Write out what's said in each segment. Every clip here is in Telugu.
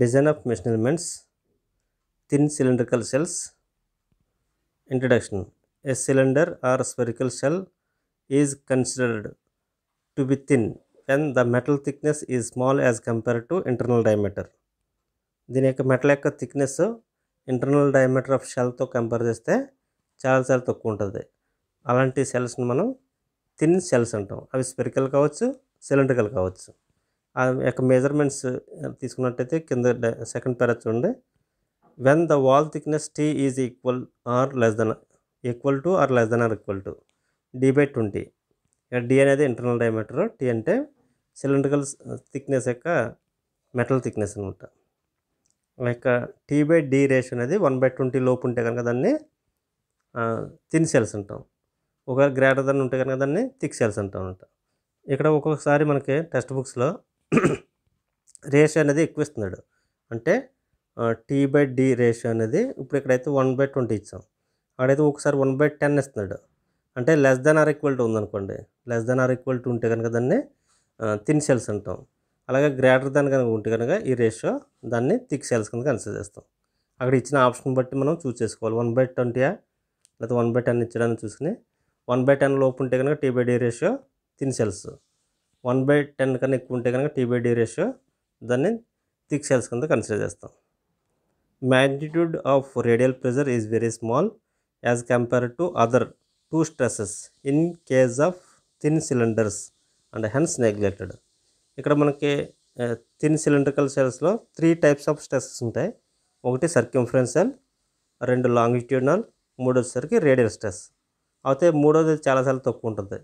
Design of measurements thin cylindrical shells introduction a cylinder or spherical shell is considered to be thin when the metal thickness is small as compare to internal diameter దీని యొక్క మెటల్ యొక్క థిక్నెస్ ఇంటర్నల్ డయామీటర్ ఆఫ్ షెల్తో కంపేర్ చేస్తే చాలా చాలా తక్కువ ఉంటుంది అలాంటి సెల్స్ని మనం థిన్ సెల్స్ అంటాం అవి స్పెరికల్ కావచ్చు సిలిండ్రికల్ కావచ్చు ఆ యొక్క మెజర్మెంట్స్ తీసుకున్నట్టయితే కింద సెకండ్ పేర చూడండి when the wall thickness T is equal or less than equal to or less than or equal to D by twenty D అనేది ఇంటర్నల్ డయామీటర్ టీ అంటే సిలిండ్రికల్ థిక్నెస్ యొక్క మెటల్ థిక్నెస్ అనమాట like T by D ratio అనేది వన్ బై ట్వంటీ లోపు ఉంటే కనుక దాన్ని థిన్ సెల్స్ అంటాం ఒకవేళ గ్రేటర్ దాన్ని ఉంటే కనుక దాన్ని థిక్ సెల్స్ అంటాం అనమాట ఇక్కడ ఒక్కొక్కసారి మనకి టెక్స్ట్ బుక్స్లో రేషియో అనేది ఎక్కువ ఇస్తున్నాడు అంటే టీ బై డి రేషియో అనేది ఇప్పుడు ఇక్కడైతే వన్ బై ట్వంటీ ఇచ్చాం అక్కడైతే ఒకసారి వన్ బై టెన్ ఇస్తున్నాడు అంటే less than or equal to ఉందనుకోండి less than or equal to ఉంటే కనుక దాన్ని తిన్ సెల్స్ అంటాం అలాగే గ్రేటర్ దాన్ కనుక ఉంటే కనుక ఈ రేషియో దాన్ని థిక్ సెల్స్ కనుక కన్సిడర్ చేస్తాం అక్కడ ఇచ్చిన ఆప్షన్ బట్టి మనం చూస్ చేసుకోవాలి వన్ బై ట్వంటీయా లేకపోతే వన్ బై టెన్ ఇచ్చాడని చూసుకుని వన్ బై టెన్ లోపు ఉంటే కనుక T by D ratio thin shells one by ten కన్నా ఎక్కువ ఉంటే కనుక టీ బై డి రేషియో దాన్ని థిక్ సెల్స్ కింద కన్సిడర్ చేస్తాం magnitude of radial pressure is very small as compare to other two stresses in case of thin cylinders and hence neglected ఇక్కడ మనకి థిన్ సిలిండ్రికల్ సెల్స్లో త్రీ టైప్స్ ఆఫ్ స్ట్రెస్సెస్ ఉంటాయి ఒకటి సర్క్యూఫరెన్స్ సెల్ రెండు లాంగిట్యూడినల్ మూడోసరికి రేడియల్ స్ట్రెస్ అయితే మూడోది చాలాసార్లు తక్కువ ఉంటుంది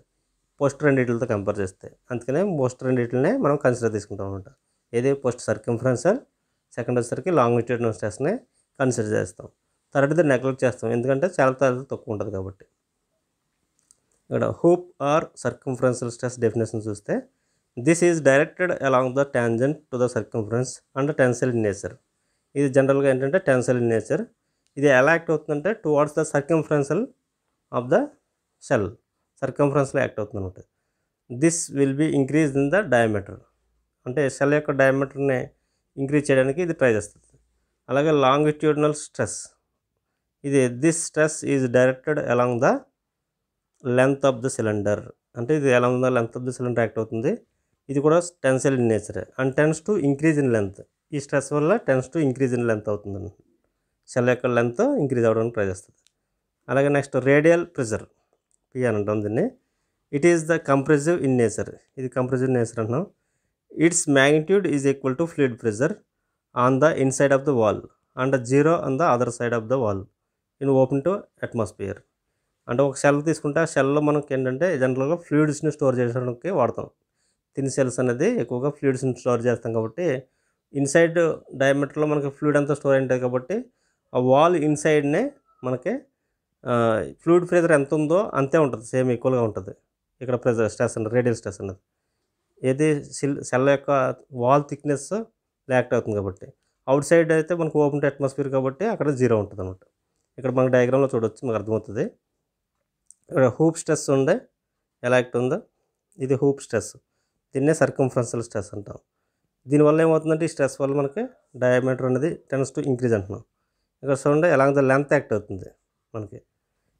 పోస్ట్ రెండింటితో కంపేర్ చేస్తే అందుకనే పోస్ట్ రెండింటినే మనం కన్సిడర్ తీసుకుంటాం అనమాట ఏదే పోస్ట్ సర్కింఫరెన్సర్ సెకండ్ వచ్చేసరికి లాంగిట్యూడ్ స్ట్రెస్ని కన్సిడర్ చేస్తాం థర్డ్ది నెగ్లెక్ట్ చేస్తాం ఎందుకంటే చాలా తరగతి తక్కువ ఉంటుంది కాబట్టి ఇక్కడ hoop or circumferential stress definition చూస్తే this is directed along the tangent to the circumference and tensile in nature ఇది జనరల్గా ఏంటంటే టెన్సైల్ ఇన్ నేచర్ ఇది ఎలా యాక్ట్ అవుతుందంటే towards the circumferential of the shell సర్కంఫరెన్స్లో యాక్ట్ అవుతుంది అనమాట this will be increase in the diameter అంటే సెల్ యొక్క డయామీటర్ని ఇంక్రీజ్ చేయడానికి ఇది ట్రై చేస్తుంది అలాగే లాంగిట్యూడనల్ స్ట్రెస్ ఇది this stress is directed along the length of the cylinder అంటే ఇది ఎలా the length of the cylinder act అవుతుంది ఇది కూడా tensile in nature and tends to increase in length ఈ స్ట్రెస్ వల్ల tends to increase in length అవుతుంది సెల్ యొక్క లెంత్ ఇంక్రీజ్ అవ్వడానికి ట్రై చేస్తుంది అలాగే నెక్స్ట్ రేడియల్ ప్రెజర్ పి అని అంటాం దీన్ని it is the compressive in nature ఇది కంప్రెసివ్ నేచర్ అంటున్నాం its magnitude is equal to fluid pressure on the inside of the wall and zero on the other side of the wall in open to atmosphere అంటే ఒక సెల్ తీసుకుంటే ఆ సెల్లో మనకి ఏంటంటే జనరల్గా ఫ్లూయిడ్స్ని స్టోర్ చేసడానికి వాడతాం థిన్ సెల్స్ అనేది ఎక్కువగా ఫ్లూయిడ్స్ని స్టోర్ చేస్తాం కాబట్టి ఇన్సైడ్ డయామీటర్లో మనకి ఫ్లూయిడ్ అంతా స్టోర్ అయి ఉంటుంది కాబట్టి ఆ వాల్ ఇన్సైడ్నే మనకి ఫ్లూయిడ్ ప్రెజర్ ఎంత ఉందో అంతే ఉంటుంది సేమ్ ఈక్వల్గా ఉంటుంది ఇక్కడ ప్రెజర్ స్ట్రెస్ అన్నది రేడియల్ స్ట్రెస్ అన్నది ఏది సెల్ సెల్ యొక్క వాల్ థిక్నెస్ ల్యాక్ట్ అవుతుంది కాబట్టి అవుట్ సైడ్ అయితే మనకు ఓపెన్ అట్మాస్ఫియర్ కాబట్టి అక్కడ జీరో ఉంటుంది అనమాట ఇక్కడ మనకు డయాగ్రామ్లో చూడవచ్చు మనకు అర్థమవుతుంది ఇక్కడ హూప్ స్ట్రెస్ ఉండే ఎలా యాక్ట్ ఉందో ఇది హూప్ స్ట్రెస్ దీన్నే సర్కంఫరెన్షియల్ స్ట్రెస్ అంటాం దీనివల్ల ఏమవుతుందంటే ఈ స్ట్రెస్ వల్ల మనకి డయామీటర్ అనేది టెన్స్ టు ఇంక్రీజ్ అంటున్నాం ఇక్కడ చూడండి ఎలాంగ్ ద లెంత్ యాక్ట్ అవుతుంది మనకి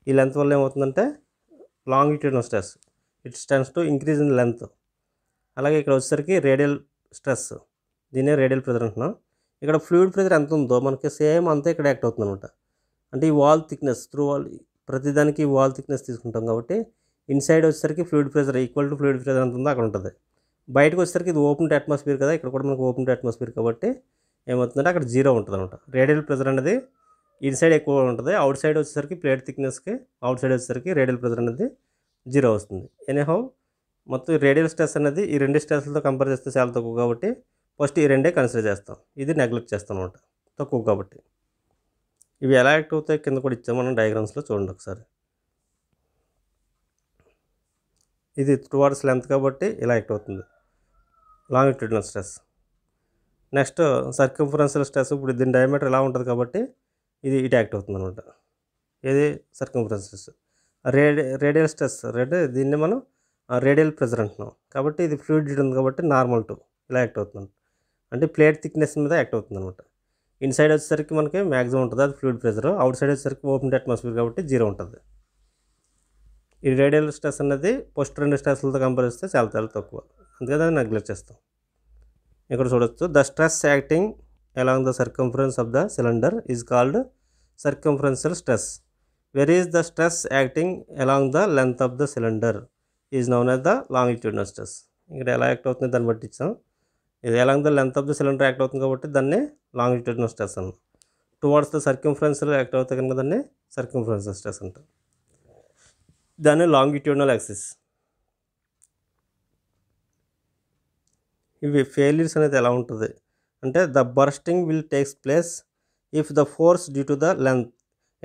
ఈ లెంత్ వల్ల ఏమవుతుందంటే ఇట్యూడ్ stress it tends to increase in length అలాగే ఇక్కడ వచ్చేసరికి రేడియల్ స్ట్రెస్ దీనే రేడియల్ ప్రెజర్ అంటున్నాం ఇక్కడ ఫ్లూయిడ్ ప్రెజర్ ఎంత ఉందో మనకి సేమ్ అంతా ఇక్కడ యాక్ట్ అవుతుంది అనమాట అంటే ఈ వాల్ థిక్నెస్ త్రూ వాల్ ప్రతిదానికి వాల్ థిక్నెస్ తీసుకుంటాం కాబట్టి ఇన్సైడ్ వచ్చేసరికి fluid pressure equal to fluid pressure ఎంత ఉందో అక్కడ ఉంటుంది బయటకు వచ్చేసరికి ఇది ఓపెన్ అట్మాస్ఫియర్ కదా ఇక్కడ కూడా మనకు ఓపెన్ అట్మాస్ఫియర్ కాబట్టి ఏమవుతుందంటే అక్కడ జీరో ఉంటుంది అనమాట రేడియల్ ప్రెజర్ అనేది ఇన్సైడ్ ఎక్కువ ఉంటుంది అవుట్ సైడ్ వచ్చేసరికి ప్లేట్ థిక్నెస్కి అవుట్ సైడ్ వచ్చేసరికి రేడియల్ ప్రెజర్ అనేది జీరో వస్తుంది ఎనీహౌ మొత్తం రేడియల్ స్ట్రెస్ అనేది ఈ రెండు స్ట్రెస్లతో కంపేర్ చేస్తే చాలా తక్కువ కాబట్టి ఫస్ట్ ఈ రెండే కన్సిడర్ చేస్తాం ఇది నెగ్లెక్ట్ చేస్తాం అనమాట తక్కువ కాబట్టి ఇవి ఎలా యాక్ట్ అవుతాయి కింద కూడా ఇచ్చాం మనం డయాగ్రామ్స్లో చూడండి ఒకసారి ఇది టువార్డ్స్ లెంత్ కాబట్టి ఇలా యాక్ట్ అవుతుంది longitudinal stress next circumferential stress ఇప్పుడు దీని డయామీటర్ ఇలా ఉంటుంది కాబట్టి ఇది ఇటు యాక్ట్ అవుతుంది అనమాట ఇది సర్కం ప్రెసెస్ రేడి రేడియల్ స్ట్రెస్ రెడ్ దీన్ని మనం రేడియల్ ప్రెజర్ అంటున్నాం కాబట్టి ఇది ఫ్లూయిడ్ ఉంది కాబట్టి నార్మల్ టు ఇలా యాక్ట్ అవుతుంది అంటే ప్లేట్ థిక్నెస్ మీద యాక్ట్ అవుతుంది అనమాట ఇన్సైడ్ వచ్చేసరికి మనకి మ్యాక్సిమం ఉంటుంది అది ఫ్లూయిడ్ ప్రెజర్ అవుట్ సైడ్ వచ్చేసరికి ఓపెన్ అట్మాస్ఫియర్ కాబట్టి జీరో ఉంటుంది ఈ రేడియల్ స్ట్రెస్ అనేది పోస్ట్ రెండు స్ట్రెస్లతో కంపేర్ చేస్తే చాలా చాలా తక్కువ అందుకే దాన్ని నెగ్లెక్ట్ చేస్తాం ఇక్కడ చూడొచ్చు the stress acting along the circumference of the cylinder is called circumferential stress where is the stress acting along the length of the cylinder is known as the longitudinal stress ఇక్కడ ఎలా యాక్ట్ అవుతుంది దాన్ని బట్టి ఇచ్చాం ఇది along the length of the cylinder act అవుతుంది కాబట్టి దాన్ని లాంగిట్యూడినల్ స్ట్రెస్ అన్నాం టువార్డ్స్ ద సర్కింఫరెన్స్లో యాక్ట్ అవుతాయి కనుక దాన్ని సర్కింఫరెన్స్ స్ట్రెస్ అంటాం దాన్ని లాంగిట్యూడినల్ యాక్సిస్ ఇవి ఫెయిల్యూర్స్ అనేది ఎలా ఉంటుంది అంటే the bursting will takes place if the force due to the length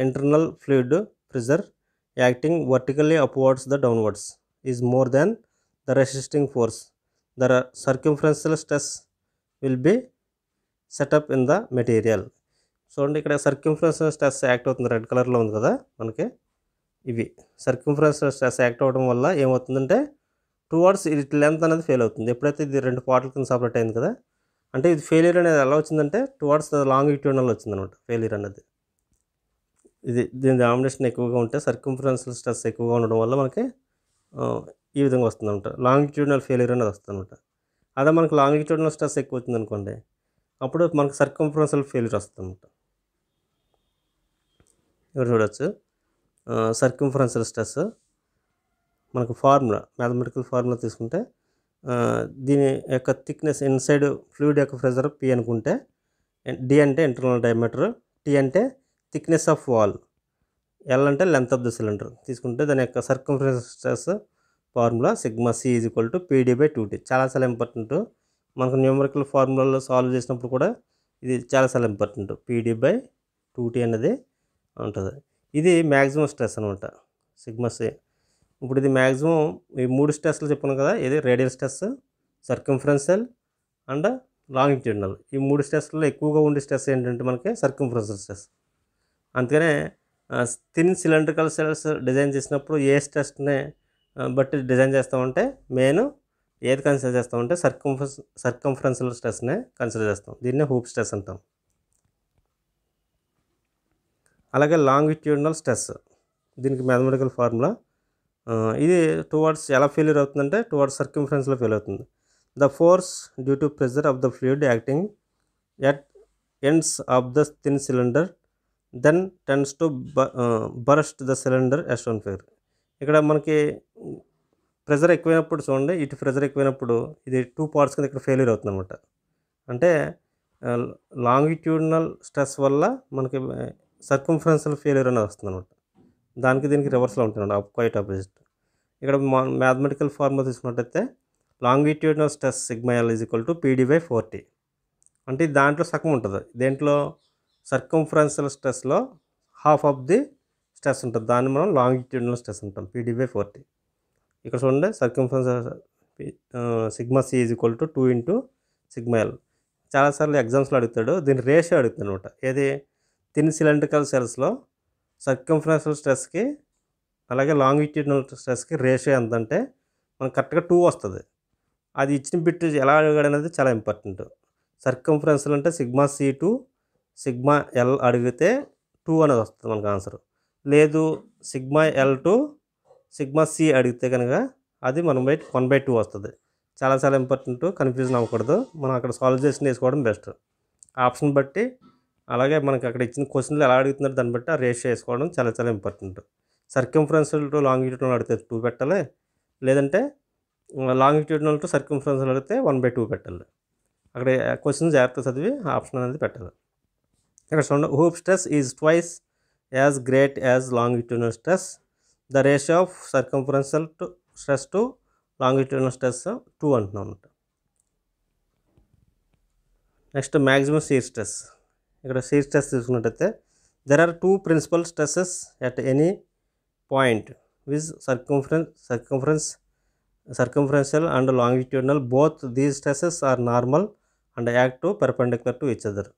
internal fluid pressure acting vertically upwards the downwards is more than the resisting force the circumferential stress will be set up in the material చూడండి ఇక్కడ సర్క్యూఫరెన్షియల్ స్ట్రెస్ యాక్ట్ అవుతుంది రెడ్ కలర్లో ఉంది కదా మనకి ఇవి సర్క్యూఫరెన్షియల్ స్ట్రెస్ యాక్ట్ అవ్వడం వల్ల ఏమవుతుందంటే టూ వర్డ్స్ ఇట్ లెంత్ అనేది ఫెయిల్ అవుతుంది ఎప్పుడైతే ఇది రెండు పార్ట్ల కింద సపరేట్ అయింది కదా అంటే ఇది ఫెయిలియర్ అనేది ఎలా వచ్చిందంటే టువార్డ్స్ ద లాంగ్ ఇట్యూనల్ వచ్చిందనమాట ఫెయిలియర్ అనేది ఇది దీని డామినేషన్ ఎక్కువగా ఉంటే సర్కంఫరెన్షియల్ స్ట్రెస్ ఎక్కువగా ఉండడం వల్ల మనకి ఈ విధంగా వస్తుందన్నమాట లాంగిట్యూడినల్ ఫెయిలియర్ అనేది వస్తుందన్నమాట అదే మనకు లాంగిట్యూడినల్ స్ట్రెస్ ఎక్కువ వచ్చింది అనుకోండి అప్పుడు మనకు సర్కంఫరెన్షియల్ ఫెయిలియర్ వస్తుందన్నమాట ఇక్కడ చూడవచ్చు సర్కంఫరెన్షియల్ స్ట్రెస్ మనకు ఫార్ములా మ్యాథమెటికల్ ఫార్ములా తీసుకుంటే దీని యొక్క థిక్నెస్ ఇన్సైడ్ ఫ్లూయిడ్ యొక్క ప్రెజర్ పి అనుకుంటే డి అంటే ఇంటర్నల్ డయామీటర్ టి అంటే థిక్నెస్ ఆఫ్ వాల్ ఎల్ అంటే లెంత్ ఆఫ్ ద సిలిండర్ తీసుకుంటే దాని యొక్క circumferences stress formula sigma C is equal to PD by two T చాలా చాలా ఇంపార్టెంట్ మనకు న్యూమరికల్ ఫార్ములాలో సాల్వ్ చేసినప్పుడు కూడా ఇది చాలా చాలా important PD by two T అనేది ఉంటుంది ఇది మ్యాక్సిమం స్ట్రెస్ అనమాట సిగ్మా సి ఇప్పుడు ఇది మ్యాక్సిమం ఈ మూడు స్టెస్లు చెప్పాను కదా ఇది radial stress circumferential and long longitudinal ఈ మూడు స్టెస్లో ఎక్కువగా ఉండే స్ట్రెస్ ఏంటంటే మనకి సర్కంఫరెన్సల్ స్ట్రెస్ అందుకనే థిన్ సిలిండ్రికల్ సెల్స్ డిజైన్ చేసినప్పుడు ఏ స్ట్రెస్ని బట్టి డిజైన్ చేస్తామంటే మెయిన్ ఏది కన్సిడర్ చేస్తామంటే సర్కంఫరెన్స్ సర్కంఫరెన్సల్ స్ట్రెస్నే కన్సిడర్ చేస్తాం దీన్నే హూప్ స్ట్రెస్ అంటాం అలాగే లాంగిట్యూడినల్ స్ట్రెస్ దీనికి మ్యాథమెటికల్ ఫార్ములా ఇది టువర్డ్స్ ఎలా ఫెయిల్యూర్ అవుతుందంటే టువర్డ్స్ సర్కింఫరెన్స్లో ఫెయిల్ అవుతుంది the force due to pressure of the fluid acting at ends of the thin cylinder then tends to burst the cylinder as shown fair ఇక్కడ మనకి ప్రెజర్ ఎక్కువైనప్పుడు చూడండి ఇటు ప్రెజర్ ఎక్కువైనప్పుడు ఇది టూ పార్ట్స్ కింద ఇక్కడ ఫెయిల్యూర్ అవుతుంది అనమాట అంటే లాంగిట్యూడినల్ స్ట్రెస్ వల్ల మనకి సర్కంఫరెన్షియల్ ఫెయిల్యూర్ అనేది వస్తుంది అనమాట దానికి దీనికి రివర్స్లో ఉంటుంది అప్ క్వైట్ ఆపోజిట్ ఇక్కడ మ్యాథమెటికల్ ఫార్ములా తీసుకున్నట్టయితే longitude of stress sigma L is equal to PD by four T అంటే దాంట్లో సగం ఉంటుంది దేంట్లో సర్కంఫరెన్షియల్ స్ట్రెస్లో హాఫ్ ఆఫ్ ది స్ట్రెస్ ఉంటుంది దాన్ని మనం లాంగిట్యూడ్లో స్ట్రెస్ ఉంటాం పీడీ బై ఫోర్టీ ఇక్కడ చూడండి circumferential sigma C is equal to two into sigma L చాలాసార్లు ఎగ్జామ్స్లో అడుగుతాడు దీని రేషియో అడుగుతాడు అనమాట ఏది తిన్ సిలిండ్రికల్ సెల్స్లో సర్కంఫరెన్షియల్ స్ట్రెస్కి అలాగే లాంగిట్యూడ్నల్ స్ట్రెస్కి రేషియో ఎంత అంటే మనకు కరెక్ట్గా టూ వస్తుంది అది ఇచ్చిన బిట్ ఎలా అడిగాడు అనేది చాలా ఇంపార్టెంట్ సర్కంఫరెన్స్లు అంటే sigma C to sigma L అడిగితే టూ అనేది వస్తుంది మనకు ఆన్సర్ లేదు sigma L to sigma C అడిగితే కనుక అది మనం బై వన్ బై టూ వస్తుంది చాలా చాలా ఇంపార్టెంట్ కన్ఫ్యూజన్ అవ్వకూడదు మనం అక్కడ సాల్వ్ చేసి వేసుకోవడం బెస్ట్ ఆప్షన్ బట్టి అలాగే మనకి అక్కడ ఇచ్చిన క్వశ్చన్లు ఎలా అడుగుతున్నారు దాన్ని బట్టి ఆ రేషియో వేసుకోవడం చాలా చాలా ఇంపార్టెంట్ సర్కింఫరెన్సల్ టు లాంగిట్యూడ్నల్ అడిగితే టూ పెట్టాలి లేదంటే లాంగిట్యూడ్నల్ టు సర్కింఫరెన్సల్ అడిగితే వన్ బై టూ పెట్టాలి అక్కడ క్వశ్చన్ జాగ్రత్త చదివి ఆప్షన్ అనేది పెట్టాలి ఇక్కడ చూడండి hoop stress is twice as great as longitudinal stress the ratio of circumferential to stress to longitudinal stress two అంటున్నాం నెక్స్ట్ మ్యాక్సిమం సీర్ స్ట్రెస్ ఇక్కడ సీ స్ట్రెస్ తీసుకున్నట్టయితే there are two principal stresses at any point viz circumference circumference circumferential and longitudinal both these stresses are normal and act perpendicular to each other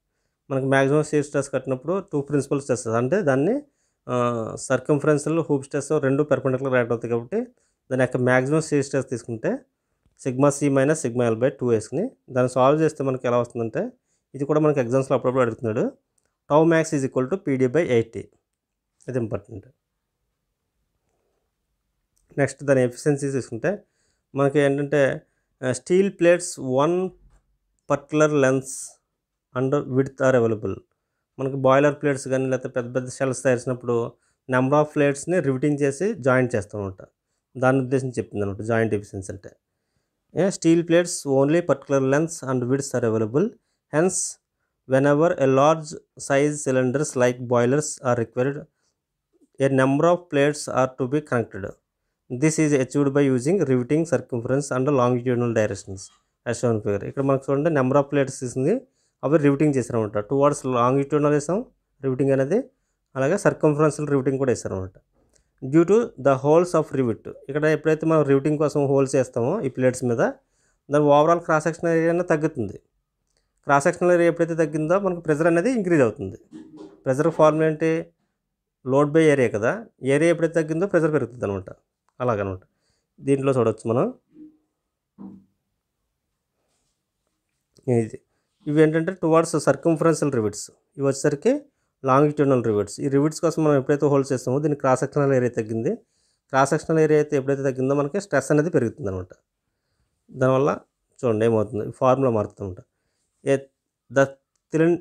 మనకు మ్యాక్సిమం సీ స్ట్రెస్ కట్టినప్పుడు టూ ప్రిన్సిపల్ స్ట్రెస్సెస్ అంటే దాన్ని సర్కంఫరెన్షియల్ హూప్ స్ట్రెస్ రెండు పెర్పెండిక్యులర్ యాక్ట్ అవుతాయి కాబట్టి దాని యొక్క మ్యాక్సిమం సీ స్ట్రెస్ తీసుకుంటే sigma C minus sigma L by two వేసుకుని దాన్ని సాల్వ్ చేస్తే మనకి ఎలా వస్తుందంటే ఇది కూడా మనకి ఎగ్జామ్స్లో అప్పుడప్పుడు అడుగుతున్నాడు tau max is equal to PD by eight T ఇది ఇంపార్టెంట్ నెక్స్ట్ దాని ఎఫిషియన్సీ చూసుకుంటే మనకి ఏంటంటే steel plates one particular length and width are available మనకి బాయిలర్ ప్లేట్స్ కానీ లేకపోతే పెద్ద పెద్ద షెల్స్ తయారు నెంబర్ ఆఫ్ ప్లేట్స్ని రివిటింగ్ చేసి జాయింట్ చేస్తాం అనమాట దాని ఉద్దేశం చెప్తుంది అనమాట జాయింట్ ఎఫిషియన్సీ అంటే steel plates only particular length and width are available Hence, whenever a large size cylinders like boilers are required, a number of plates are to be connected. This is achieved by using riveting circumference and longitudinal directions as shown figure ఇక్కడ మనకు చూడండి నెంబర్ ఆఫ్ ప్లేట్స్ ఇస్తుంది అవి రివిటింగ్ చేశారనమాట టూ వర్డ్స్ లాంగిట్యూడనల్ వేసాం రివిటింగ్ అనేది అలాగే సర్కంఫరెన్షియల్ రివిటింగ్ కూడా వేశారనమాట due to the holes of rivet ఇక్కడ ఎప్పుడైతే మనం రివిటింగ్ కోసం హోల్స్ వేస్తామో ఈ ప్లేట్స్ మీద దాని ఓవరాల్ క్రాస్ సెక్షన్ ఏరియా తగ్గుతుంది క్రాస్ సెక్షనల్ ఏరియా ఎప్పుడైతే తగ్గిందో మనకు ప్రెజర్ అనేది ఇంక్రీజ్ అవుతుంది ప్రెజర్ ఫార్ములా ఏంటి లోడ్ బై ఏరియా కదా ఏరియా ఎప్పుడైతే తగ్గిందో ప్రెజర్ పెరుగుతుంది అనమాట అలాగనమాట దీంట్లో చూడవచ్చు మనం ఇది ఇవి ఏంటంటే టువార్డ్స్ సర్కంఫరెన్సల్ రివిట్స్ ఇవి వచ్చేసరికి లాంగిట్యూడనల్ రివిట్స్ ఈ రివిట్స్ కోసం మనం ఎప్పుడైతే హోల్డ్ చేస్తామో దీనికి క్రాస్ సెక్షనల్ ఏరియా తగ్గింది క్రాస్ సెక్షనల్ ఏరియా అయితే ఎప్పుడైతే తగ్గిందో మనకి స్ట్రెస్ అనేది పెరుగుతుంది అనమాట దానివల్ల చూడండి ఏమవుతుంది ఫార్ములా మారుతుంది అనమాట A, the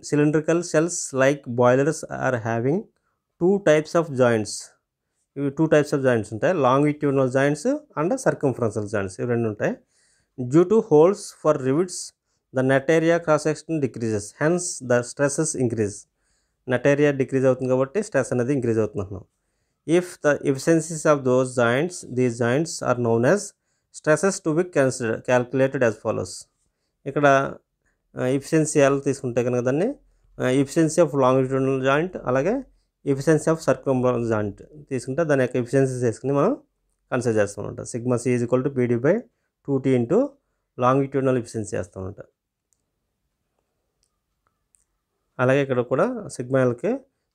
cylindrical shells like boilers are having two types of joints. ఇవి టూ టైప్స్ ఆఫ్ జాయింట్స్ ఉంటాయి longitudinal joints and circumferential joints ఇవి రెండు ఉంటాయి due to holes for rivets the net area cross section decreases hence the stresses increase net area decrease అవుతుంది కాబట్టి స్ట్రెస్ అనేది ఇంక్రీజ్ అవుతున్నాం if the efficiencies of those joints these joints are known as stresses to be consider calculated as follows ఇక్కడ ఎఫిషియన్సీ ఎలా తీసుకుంటే కనుక దాన్ని ఎఫిషియన్సీ ఆఫ్ లాంగిట్యూడల్ జాయింట్ అలాగే ఎఫిషియన్సీ ఆఫ్ సర్కంబ్రాన్స్ జాయింట్ తీసుకుంటే దాని యొక్క ఎఫిషియన్సీ చేసుకుని మనం కన్సిడర్ చేస్తూ ఉంటాం sigma C is equal to PD by two T into ట్యూనల్ ఎఫిషియన్సీ చేస్తూ ఉంటాం అలాగే ఇక్కడ కూడా సిగ్మాలకి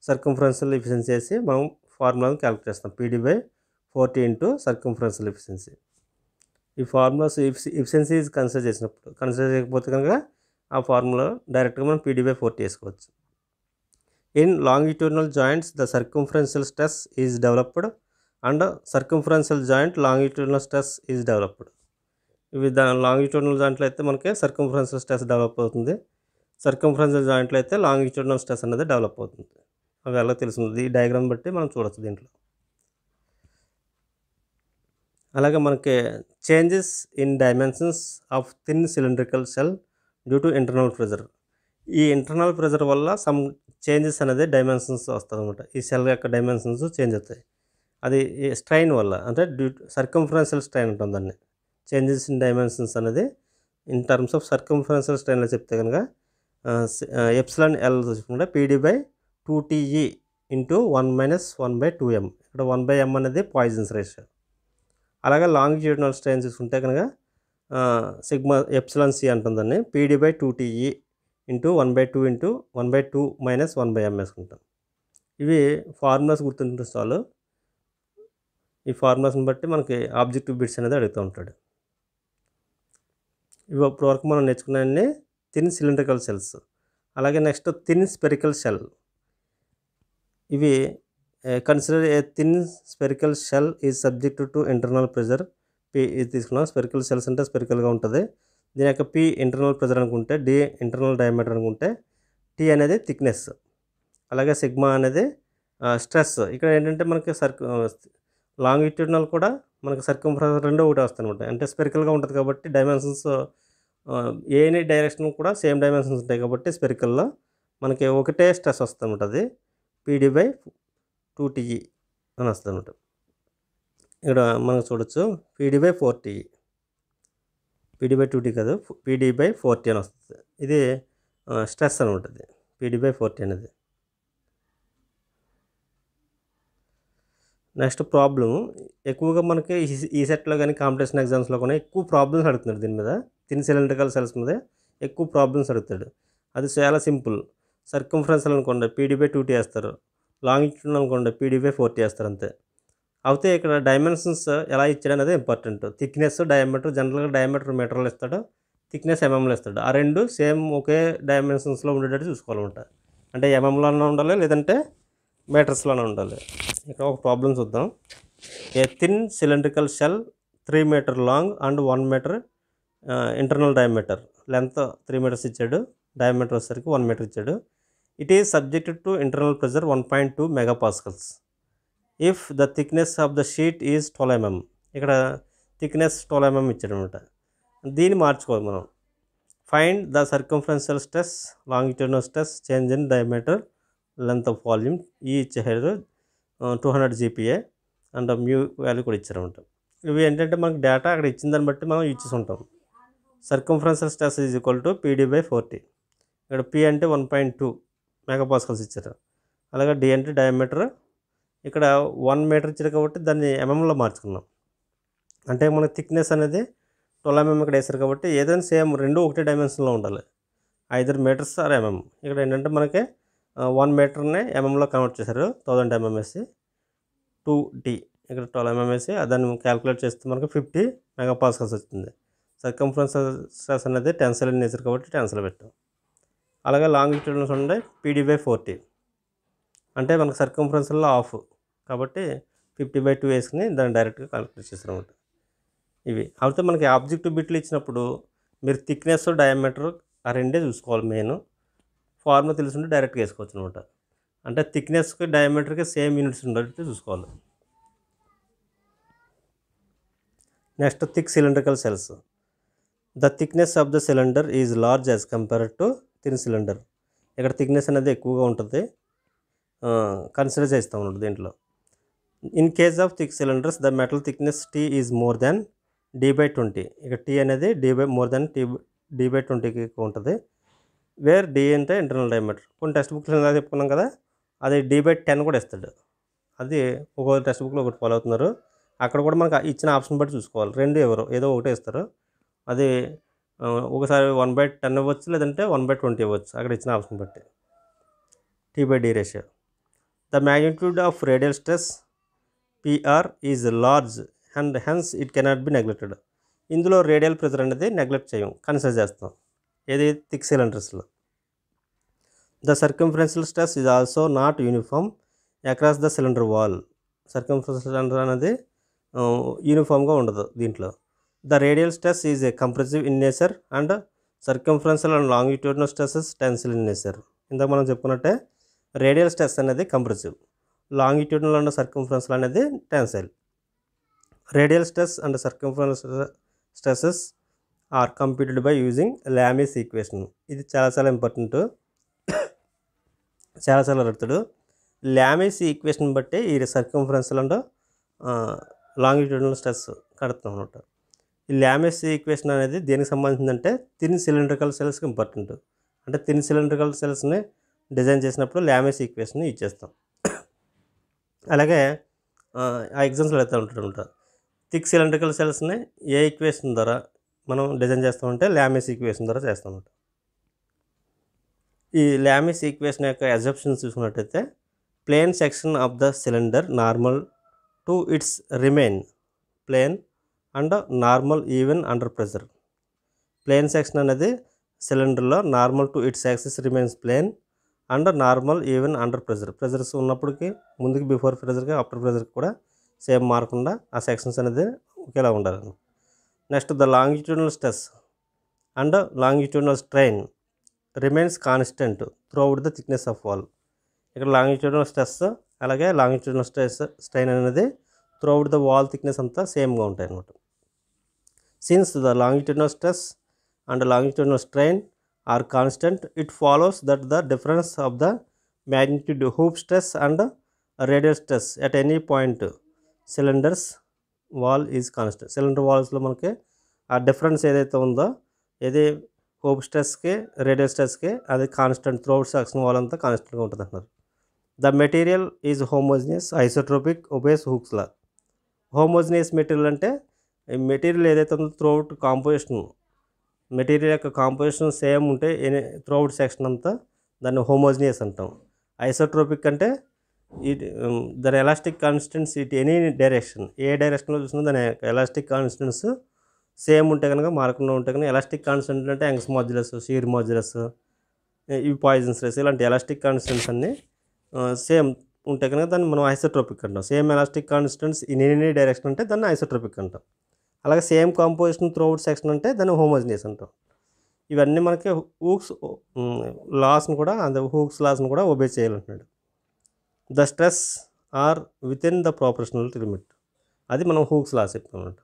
సర్కంఫరెన్షియల్ ఎఫిషియన్సీ వేసి మనం ఫార్ములాను క్యాలిక్యులేట్ చేస్తాం PD by four T into circumferential efficiency ఈ ఫార్ములాస్ ఎఫిషియన్సీ కన్సిడర్ చేసినప్పుడు కన్సిడర్ చేయకపోతే కనుక ఆ ఫార్ములా డైరెక్ట్గా మనం పీడీ బై ఫోర్ చేసుకోవచ్చు in longitudinal joints the circumferential stress is developed and circumferential joint longitudinal stress is developed ఇవి దా లాంగిట్యూడినల్ జాయింట్లో అయితే మనకి సర్కంఫరెన్షియల్ స్ట్రెస్ డెవలప్ అవుతుంది సర్కంఫరెన్షియల్ జాయింట్లో అయితే లాంగిట్యూడినల్ స్ట్రెస్ అనేది డెవలప్ అవుతుంది అవి ఎలా తెలుస్తుంది ఈ డయాగ్రామ్ బట్టి మనం చూడవచ్చు దీంట్లో అలాగే మనకి changes in dimensions of thin cylindrical shell due to internal pressure ఈ ఇంటర్నల్ ప్రెజర్ వల్ల సమ్ చేంజెస్ అనేది డైమెన్షన్స్ వస్తుంది అనమాట ఈ సెల్ యొక్క డైమెన్షన్స్ చేంజ్ అవుతాయి అది స్ట్రైన్ వల్ల అంటే డ్యూ సర్కంఫరెన్షియల్ స్ట్రైన్ ఉంటుంది దాన్ని చేంజెస్ ఇన్ డైమెన్షన్స్ అనేది ఇన్ టర్మ్స్ ఆఫ్ సర్కంఫరెన్షియల్ స్ట్రైన్లో చెప్తే కనుక ఎప్సిలాన్ ఎల్ చూసుకుంటే PD by two T E into one minus one by two M ఇక్కడ వన్ బై ఎం అనేది పాయిజన్స్ రేషియో అలాగే లాంగ్ జ్యూడినల్ స్ట్రెయిన్ చూసుకుంటే కనుక సిగ్మా ఎప్సిలాన్ సి అంటుందని PD by two T E into one by two into one by two minus one by M S ఉంటుంది ఇవి ఫార్ములాస్ గుర్తుంటే చాలు ఈ ఫార్ములాస్ని బట్టి మనకి ఆబ్జెక్టివ్ బిట్స్ అనేది అడుగుతూ ఉంటాడు ఇవి ఇప్పటివరకు మనం నేర్చుకున్నాయన్నీ థిన్ సిలిండ్రికల్ సెల్స్ అలాగే నెక్స్ట్ థిన్ స్పెరికల్ షెల్ ఇవి consider a thin spherical shell is subject to internal pressure P ఇది తీసుకున్నాం స్పెరికల్ సెల్స్ అంటే స్పెరికల్గా ఉంటుంది దీని యొక్క పి ఇంటర్నల్ ప్రెజర్ అనుకుంటే డి ఇంటర్నల్ డయామీటర్ అనుకుంటే టీ అనేది థిక్నెస్ అలాగే సిగ్మా అనేది స్ట్రెస్ ఇక్కడ ఏంటంటే మనకి సర్క్ లాంగిట్యూడ్నల్ కూడా మనకి ప్రెజర్ రెండో ఒకటి అనమాట అంటే స్పెరికల్గా ఉంటుంది కాబట్టి డైమెన్షన్స్ ఏని డైరెక్షన్ కూడా సేమ్ డైమెన్షన్స్ ఉంటాయి కాబట్టి స్పెరికల్లో మనకి ఒకటే స్ట్రెస్ వస్తుంది అది PD by two T E e అని వస్తుంది ఇక్కడ మనం చూడొచ్చు PD by four T PD by two T కాదు పీడీ బై ఫోర్టీ అని వస్తుంది ఇది స్ట్రెస్ అని ఉంటుంది పీడీ బై ఫోర్టీ అనేది నెక్స్ట్ ప్రాబ్లం ఎక్కువగా మనకి ఈ సెట్లో కానీ కాంపిటీషన్ ఎగ్జామ్స్లో కూడా ఎక్కువ ప్రాబ్లమ్స్ అడుగుతున్నాడు దీని మీద తిన్ సిలిండ్రికల్ సెల్స్ మీద ఎక్కువ ప్రాబ్లమ్స్ అడుగుతాడు అది చాలా సింపుల్ సర్కంఫరెన్స్ అనుకోండి పీడీబై టూ టీ వేస్తారు లాంగిట్యూడ్ అనుకోండి పీడీబై ఫోర్ టీ వేస్తారు అంతే అయితే ఇక్కడ డైమెన్షన్స్ ఎలా ఇచ్చాడు అనేది ఇంపార్టెంట్ థిక్నెస్ డయామీటర్ జనరల్గా డయామీటర్ మీటర్లు ఇస్తాడు థిక్నెస్ ఎంఎంలు mm ఇస్తాడు ఆ రెండు సేమ్ ఒకే డైమెన్షన్స్లో ఉండేటట్టు చూసుకోవాలన్నమాట అంటే ఎంఎంలోనే mm ఉండాలి లేదంటే మీటర్స్లోనే ఉండాలి ఇక్కడ ఒక ప్రాబ్లం చూద్దాం a thin cylindrical shell three metre long and one metre internal diameter length three metres ఇచ్చాడు డయామీటర్ వచ్చేసరికి వన్ మీటర్ ఇచ్చాడు it is subjected to internal pressure one point two mega pascals if the thickness of the sheet is twelve MM ఇక్కడ థిక్నెస్ ట్వెల్వ్ ఎంఎం ఇచ్చాడనమాట దీన్ని మార్చుకోవాలి మనం find the circumferential stress longitudinal stress change in diameter length of volume ఈ ఇచ్చారు two hundred GPA and mu value కూడా ఇచ్చారనమాట ఇవి ఏంటంటే మనకు డేటా అక్కడ ఇచ్చిన దాన్ని బట్టి మనం ఇచ్చేసి ఉంటాం circumferential stress is equal to PD by four T ఇక్కడ పి అంటే వన్ పాయింట్ టూ మెగాపాస్కల్స్ ఇచ్చారు అలాగే డి అంటే డయామీటర్ ఇక్కడ వన్ మీటర్ ఇచ్చారు కాబట్టి దాన్ని ఎంఎంలో mm మార్చుకున్నాం అంటే మనకి థిక్నెస్ అనేది ట్వెల్వ్ ఎంఎం mm ఇక్కడ వేసారు కాబట్టి ఏదైనా సేమ్ రెండు ఒకటే డైమెన్షన్లో ఉండాలి ఐదర్ మీటర్స్ ఆర్ ఎంఎం ఇక్కడ ఏంటంటే మనకి వన్ మీటర్నే ఎంఎంలో కన్వర్ట్ చేశారు థౌజండ్ ఎంఎం mm వేసి టూ టీ ఇక్కడ ట్వెల్వ్ ఎంఎం వేసి దాన్ని క్యాలిక్యులేట్ చేస్తే మనకి ఫిఫ్టీ పాస్కల్స్ వచ్చింది సర్కంఫరెన్స్ స్ట్రెస్ అనేది టెన్సల్ నేచర్ కాబట్టి టెన్సల్ పెట్టాం అలాగే లాంగ్ డిస్టెన్స్ ఉండే పీడీ బై ఫోర్టీ అంటే మనకు సర్కంఫరెన్స్లో ఆఫ్ కాబట్టి ఫిఫ్టీ బై టూ వేసుకుని దాన్ని డైరెక్ట్గా కాలిక్యులేట్ చేస్తారనమాట ఇవి అయితే మనకి ఆబ్జెక్టివ్ బిట్లు ఇచ్చినప్పుడు మీరు థిక్నెస్ డయామీటర్ ఆ రెండే చూసుకోవాలి మెయిన్ ఫార్ములా తెలుసుంటే డైరెక్ట్గా వేసుకోవచ్చు అనమాట అంటే థిక్నెస్కి డయామీటర్కి సేమ్ యూనిట్స్ ఉండేటట్టు చూసుకోవాలి next thick cylindrical shells the thickness of the cylinder is large as compared to thin cylinder ఇక్కడ థిక్నెస్ అనేది ఎక్కువగా ఉంటుంది కన్సిడర్ చేస్తూ ఉన్నాడు దీంట్లో in case of thick cylinders the metal thickness T is more than D by twenty ఇక టీ అనేది D by more than T D by ట్వంటీకి ఉంటుంది వేర్ డి అంటే ఇంటర్నల్ డయామీటర్ కొన్ని టెక్స్ట్ బుక్స్ ఎలా చెప్పుకున్నాం కదా అది డి బై టెన్ కూడా ఇస్తాడు అది ఒక టెక్స్ట్ బుక్లో ఒకటి ఫాలో అవుతున్నారు అక్కడ కూడా మనకు ఇచ్చిన ఆప్షన్ బట్టి చూసుకోవాలి రెండు ఎవరు ఏదో ఒకటే ఇస్తారు అది ఒకసారి వన్ బై టెన్ ఇవ్వచ్చు లేదంటే వన్ బై ట్వంటీ ఇవ్వచ్చు అక్కడ ఇచ్చిన ఆప్షన్ బట్టి T by D ratio the magnitude of radial stress P R is large and hence it cannot be neglected ఇందులో రేడియల్ ప్రెజర్ అనేది నెగ్లెక్ట్ చేయం కన్సిడర్ చేస్తాం ఏది థిక్ సిలిండర్స్లో the circumferential stress is also not uniform across the cylinder wall circumferential cylinder అనేది యూనిఫామ్గా ఉండదు దీంట్లో the radial stress is a compressive in nature and circumferential and longitude stress tensile in nature ఇందాక మనం చెప్పుకున్నట్టే రేడియల్ స్ట్రెస్ అనేది కంప్రెసివ్ లాంగిట్యూడ్లో ఉన్న సర్కంఫరెన్స్లో అనేది tensile radial stress and circumference stresses are computed by using Lame's equation ఇది చాలా చాలా ఇంపార్టెంట్ చాలా చాలా అడుగుతాడు లామీస్ ఈక్వేషన్ బట్టి ఈ సర్కంఫరెన్స్లో లాంగిట్యూడల్ స్ట్రెస్ కడుతున్నాం అనమాట ఈ లామేస్ ఈక్వేషన్ అనేది దేనికి సంబంధించిందంటే తిన్ సిలిండ్రికల్ సెల్స్కి ఇంపార్టెంట్ అంటే తిన్ సిలిండ్రికల్ సెల్స్ని డిజైన్ చేసినప్పుడు లామేస్ ఈక్వేషన్ యూజ్ చేస్తాం అలాగే ఆ ఎగ్జామ్స్లో అయితే ఉంటుంటారు థిక్ సిలిండ్రికల్ సెల్స్ని ఏ ఈక్వేషన్ ద్వారా మనం డిజైన్ చేస్తామంటే లామేస్ ఈక్వేషన్ ద్వారా చేస్తామంట ఈ లామేస్ ఈక్వేషన్ యొక్క అజప్షన్స్ చూసుకున్నట్టయితే plane section of the cylinder normal to its remain plane and normal even under pressure plane section అనేది సిలిండర్లో normal to its axis remains plane under normal even under pressure pressures ఉన్నప్పటికీ ముందుకి బిఫోర్ ప్రెజర్కి ఆఫ్టర్ ప్రెజర్కి కూడా సేమ్ మారకుండా ఆ సెక్షన్స్ అనేది ఒకేలా ఉండాలి next the longitudinal stress and longitudinal strain remains constant throughout the thickness of wall ఇక్కడ లాంగిట్యూడల్ స్ట్రెస్ అలాగే లాంగిట్యూడల్ స్ట్రెస్ స్ట్రెయిన్ అనేది throughout the wall thickness అంతా సేమ్గా ఉంటాయి అన్నమాట since the longitudinal stress and longitudinal strain are constant it follows that the difference of the magnitude hoop stress and radial stress at any point cylinders wall is constant cylinder వాల్స్లో మనకి ఆ డిఫరెన్స్ ఏదైతే ఉందో ఏది హోప్ స్ట్రెస్కి రేడియో స్ట్రెస్కి అది కాన్స్టెంట్ త్రోట్ సెక్షన్ వాల్ అంతా కాన్స్టెంట్గా ఉంటుంది అంటున్నారు the material is homogeneous isotropic obeys Hooke's law homogeneous material అంటే మెటీరియల్ ఏదైతే ఉందో త్రోట్ కాంపోజిషన్ మెటీరియల్ యొక్క కాంపోజిషన్ సేమ్ ఉంటే ఎనీ త్రోఅవుట్ సెక్షన్ అంతా దాన్ని హోమోజినియస్ అంటాం ఐసోట్రోపిక్ అంటే ఇట్ దాని elastic constants it any direction ఏ డైరెక్షన్లో చూసినా దాని ఎలాస్టిక్ కాన్స్టెంట్స్ సేమ్ ఉంటే కనుక మార్కుండా ఉంటే కనుక ఎలాస్టిక్ కాన్స్టెంట్ అంటే యాంగ్స్ మాడ్యులస్ షీర్ మాడ్యులస్ ఇవి పాయిజన్స్ రేస్ ఇలాంటి ఎలాస్టిక్ కాన్స్టెంట్స్ అన్నీ సేమ్ ఉంటే కనుక దాన్ని మనం ఐసోట్రోపిక్ అంటాం same elastic constants in any direction అంటే దాన్ని ఐసోట్రోపిక్ అంటాం అలాగే సేమ్ కాంపోజిషన్ త్రూఅవుట్ సెక్షన్ అంటే దాన్ని హోమోజినియస్ అంటాం ఇవన్నీ మనకి హూక్స్ లాస్ని కూడా అంత హూక్స్ లాస్ని కూడా ఒబే చేయాలంటున్నాడు the stress are within the proportional limit అది మనం హూక్స్ లాస్ చెప్తామంట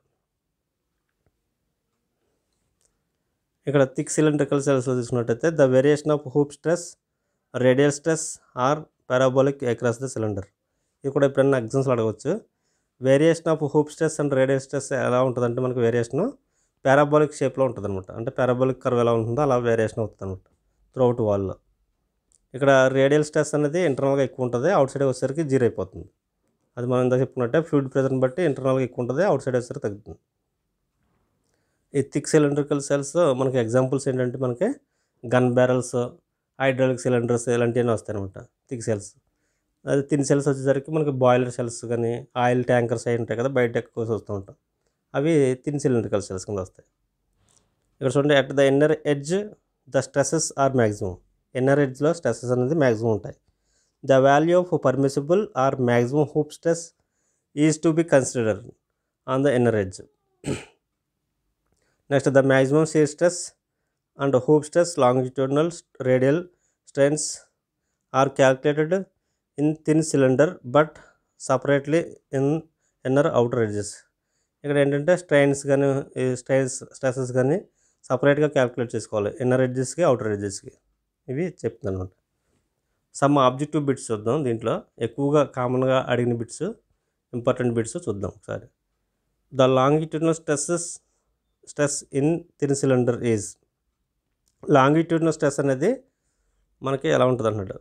ఇక్కడ థిక్ సిలిండ్రికల్ సెల్స్లో తీసుకున్నట్టయితే the variation of hoop stress radial stress are parabolic across the cylinder ఇవి కూడా ఎప్పుడైనా ఎగ్జామ్స్లో అడగవచ్చు variation of hoop stress and radial stress ఎలా ఉంటుందంటే మనకు వేరియేషన్ పారాబాలిక్ షేప్లో ఉంటుంది అనమాట అంటే పారాబాలిక్ కర్వ్ ఎలా ఉంటుందో అలా వేరియేషన్ అవుతుంది అనమాట త్రూఅవుట్ వాల్లో ఇక్కడ రేడియల్ స్ట్రెస్ అనేది ఇంటర్నల్గా ఎక్కువ ఉంటుంది అవుట్ సైడ్ వచ్చేసరికి జీరో అయిపోతుంది అది మనం ఇందాక చెప్పుకున్నట్టే ఫ్లూయిడ్ ప్రెజర్ని బట్టి ఇంటర్నల్గా ఎక్కువ ఉంటుంది అవుట్ సైడ్ వచ్చేసరికి తగ్గుతుంది ఈ థిక్ సిలిండ్రికల్ సెల్స్ మనకి ఎగ్జాంపుల్స్ ఏంటంటే మనకి గన్ బ్యారల్స్ హైడ్రాలిక్ సిలిండర్స్ ఇలాంటివన్నీ వస్తాయి అనమాట థిక్ సెల్స్ అదే తిన్ సెల్స్ వచ్చేసరికి మనకి బాయిలర్ సెల్స్ కానీ ఆయిల్ ట్యాంకర్స్ అయి ఉంటాయి కదా బయట ఎక్కువ వస్తూ ఉంటాం అవి తిన్ సిలిండ్రికల్ సెల్స్ కింద వస్తాయి ఇక్కడ చూడండి at the inner edge the stresses are maximum inner ఎడ్జ్లో స్ట్రెసెస్ అనేది మ్యాక్సిమం ఉంటాయి the value of permissible or maximum hoop stress is to be consider on the inner edge next the maximum see stress and hoop stress longitudinal radial strains are calculated in thin cylinder but separately in inner outer edges ఇక్కడ ఏంటంటే స్ట్రైన్స్ కానీ స్ట్రైన్స్ స్ట్రెసెస్ కానీ సపరేట్గా క్యాలిక్యులేట్ చేసుకోవాలి ఇన్నర్ ఎడ్జెస్కి అవుటర్ ఎడ్జెస్కి ఇవి చెప్తుంది అనమాట సమ్ ఆబ్జెక్టివ్ బిట్స్ చూద్దాం దీంట్లో ఎక్కువగా కామన్గా అడిగిన బిట్స్ ఇంపార్టెంట్ బిట్స్ చూద్దాం ఒకసారి the longitudinal stresses stress in thin cylinder is longitudinal stress అనేది మనకి ఎలా ఉంటుంది అన్నట్టు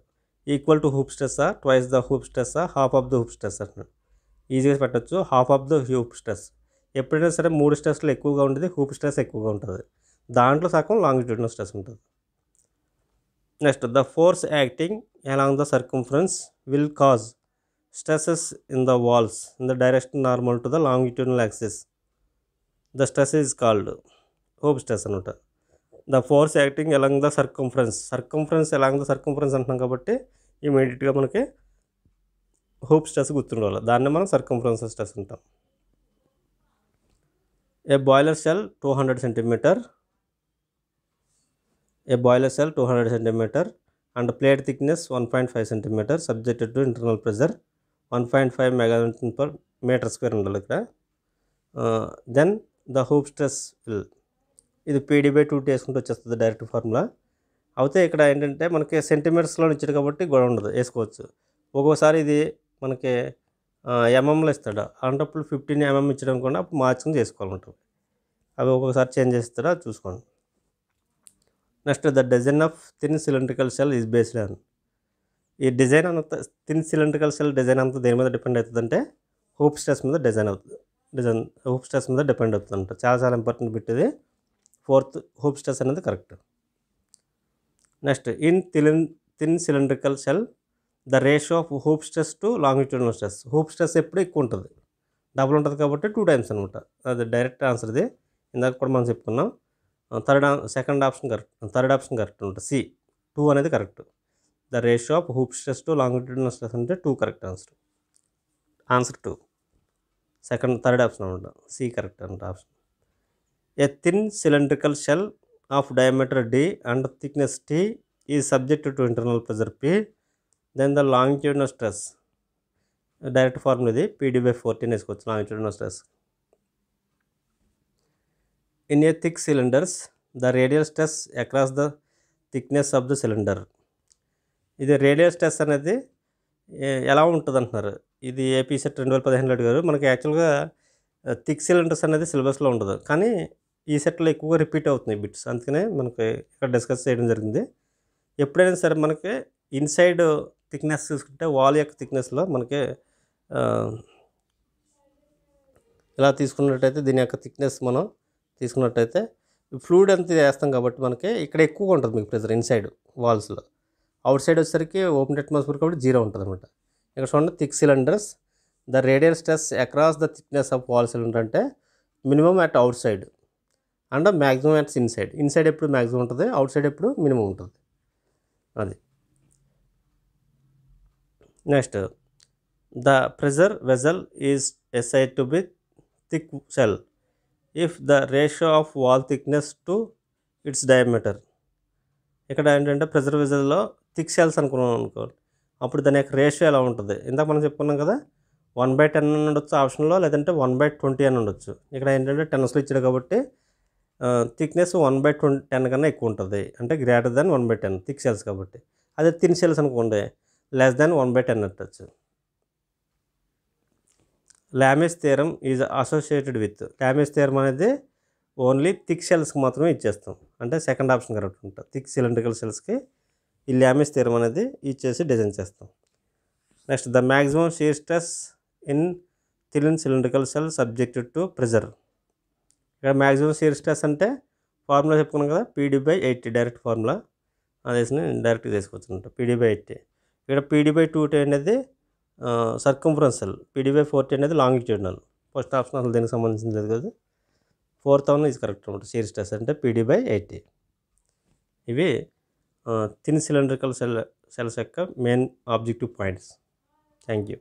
ఈక్వల్ టు హూప్ స్ట్రెస్సా ట్వైస్ ద హూప్ స్ట్రెస్సా half of the hoop stress అంటున్నాడు ఈజీగా పెట్టచ్చు half of the hoop stress ఎప్పుడైనా సరే మూడు స్ట్రెస్లు ఎక్కువగా ఉంటుంది హూప్ స్ట్రెస్ ఎక్కువగా ఉంటుంది దాంట్లో సగం లాంగిట్యూడ్ స్ట్రెస్ ఉంటుంది next the force acting along the circumference will cause stresses in the walls in the direction normal to the longitude axis the stress is called hoop stress అనమాట the force acting along the circumference circumference along the circumference అంటున్నాం కాబట్టి ఇమీడియట్గా మనకి హూప్ స్ట్రెస్ గుర్తుండాలి దాన్ని మనం సర్కంఫరెన్స్ స్ట్రెస్ అంటాం a boiler shell two hundred centimetre a boiler shell two hundred centimetre and plate thickness one point five centimetre subjected to internal pressure one point five mega per metre square ఉండాలి ఇక్కడ then the hoop stress will ఇది పీడి బై టూ వేసుకుంటూ వచ్చేస్తుంది డైరెక్ట్ ఫార్ములా అయితే ఇక్కడ ఏంటంటే మనకి సెంటీమీటర్స్లో ఇచ్చాడు కాబట్టి గొడవ ఉండదు వేసుకోవచ్చు ఒక్కోసారి ఇది మనకి ఎంఎంలో ఇస్తాడు అలాంటప్పుడు ఫిఫ్టీన్ ఎంఎం ఇచ్చడం కూడా అప్పుడు మార్చింగ్ చేసుకోవాలంటుంది అవి ఒక్కొక్కసారి చేంజ్ చేస్తాడా చూసుకోండి next the design of thin cylindrical shell is based on ఈ డిజైన్ అంత థిన్ సిలిండ్రికల్ సెల్ డిజైన్ అంత దేని మీద డిపెండ్ అవుతుందంటే హోప్ స్ట్రెస్ మీద డిజైన్ అవుతుంది డిజైన్ హోప్ స్ట్రెస్ మీద డిపెండ్ అవుతుంది అంట చాలా చాలా ఇంపార్టెంట్ పెట్టేది ఫోర్త్ హూప్ స్ట్రెస్ అనేది కరెక్ట్ నెక్స్ట్ ఇన్ థిలిన్ thin cylindrical shell the ratio of hoop stress to longitudinal stress hoop stress ఎప్పుడు ఎక్కువ ఉంటుంది డబుల్ ఉంటుంది కాబట్టి టూ టైమ్స్ అనమాట అది డైరెక్ట్ ఆన్సర్ ఇది ఇందాక కూడా మనం చెప్పుకున్నాం third second option correct third option correct ఉంటుంది సి టూ అనేది correct the ratio of hoop stress to longitudinal stress అంటే two correct answer answer two second third option అనమాట సి కరెక్ట్ అంటే option a thin cylindrical shell of diameter D and thickness T ఈ subject to internal pressure P then the longitudinal stress direct form ఇది పీడీ బై ఫోర్టీన్ వేసుకోవచ్చు longitudinal stress in a thick cylinders the radial stress across the thickness of the cylinder ఇది రేడియల్ స్ట్రెస్ అనేది ఎలా ఉంటుంది అంటున్నారు ఇది ఏపీసెట్ రెండు వేల పదిహేనులో అడిగారు మనకి యాక్చువల్గా థిక్ సిలిండర్స్ అనేది సిలబస్లో ఉండదు కానీ ఈ సెట్లో ఎక్కువగా రిపీట్ అవుతున్నాయి బిట్స్ అందుకనే మనకి ఇక్కడ డిస్కస్ చేయడం జరిగింది ఎప్పుడైనా సరే మనకి ఇన్సైడ్ థిక్నెస్ చూసుకుంటే వాల్ యొక్క థిక్నెస్లో మనకి ఇలా తీసుకున్నట్టయితే దీని యొక్క థిక్నెస్ మనం తీసుకున్నట్టయితే ఫ్లూయిడ్ అంత వేస్తాం కాబట్టి మనకి ఇక్కడ ఎక్కువగా ఉంటుంది మీకు ప్రెజర్ ఇన్సైడ్ వాల్స్లో అవుట్ సైడ్ వచ్చేసరికి ఓపెన్ అట్మాస్ఫియర్ కాబట్టి జీరో ఉంటుంది అనమాట ఇక్కడ చూడండి thick cylinders the radial stress across the thickness of wall cylinder అంటే minimum at outside and maximum at inside inside ఎప్పుడు మ్యాక్సిమం ఉంటుంది అవుట్ సైడ్ ఎప్పుడు మినిమం ఉంటుంది అది next the pressure vessel is said to be thick shell if the ratio of wall thickness to its diameter ఇక్కడ ఏంటంటే ప్రెజర్ వెజల్లో థిక్ సెల్స్ అనుకున్నాం అనుకోండి అప్పుడు దాని యొక్క రేషియో ఎలా ఉంటుంది ఇందాక మనం చెప్పుకున్నాం కదా వన్ బై టెన్ అని ఉండొచ్చు ఆప్షన్లో లేదంటే వన్ బై ట్వంటీ అని ఉండొచ్చు ఇక్కడ ఏంటంటే టెన్స్లో ఇచ్చాడు కాబట్టి thickness one by twenty ten కన్నా ఎక్కువ ఉంటుంది అంటే greater than one by ten thick shells కాబట్టి అదే థిన్ సెల్స్ అనుకోండి less than one by ten అంటచ్చు Lamé's theory is associated with లామేజ్ తీరం అనేది ఓన్లీ థిక్ సెల్స్కి మాత్రమే ఇచ్చేస్తాం అంటే సెకండ్ ఆప్షన్ కరెక్ట్ ఉంటుంది థిక్ సిలిండ్రికల్ సెల్స్కి ఈ ల్యామేజ్ తీరం అనేది ఇచ్చేసి డిజైన్ చేస్తాం next the maximum shear stress in థిలిన్ cylindrical shell subjected to pressure ఇక్కడ మ్యాక్సిమం షేర్ స్ట్రెస్ అంటే ఫార్ములా చెప్పుకున్నాం కదా PD by eighty direct formula అదేసి డైరెక్ట్గా తీసుకోవచ్చు అనమాట పీడీ బై ఎయిటీ ఇక్కడ పీడీ బై టూ టీ అనేది circumferential PD by four T అనేది లాంగిట్యూడినల్ ఫస్ట్ ఆప్షన్ అసలు దీనికి సంబంధించింది లేదు కదా ఫోర్ థౌసండ్ ఇది కరెక్ట్ అనమాట షేర్ స్ట్రెస్ అంటే పీడీ బై ఎయిటీ ఇవి తిన్ సిలిండ్రికల్ సెల్ సెల్స్ యొక్క main objective points thank you